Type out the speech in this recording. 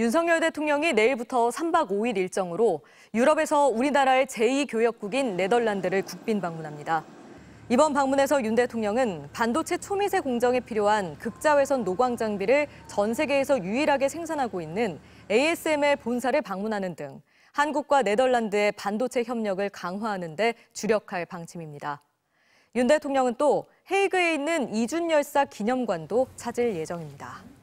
윤석열 대통령이 내일부터 3박 5일 일정으로 유럽에서 우리나라의 제2교역국인 네덜란드를 국빈 방문합니다. 이번 방문에서 윤 대통령은 반도체 초미세 공정에 필요한 극자외선 노광 장비를 전 세계에서 유일하게 생산하고 있는 ASML 본사를 방문하는 등 한국과 네덜란드의 반도체 협력을 강화하는 데 주력할 방침입니다. 윤 대통령은 또 헤이그에 있는 이준 열사 기념관도 찾을 예정입니다.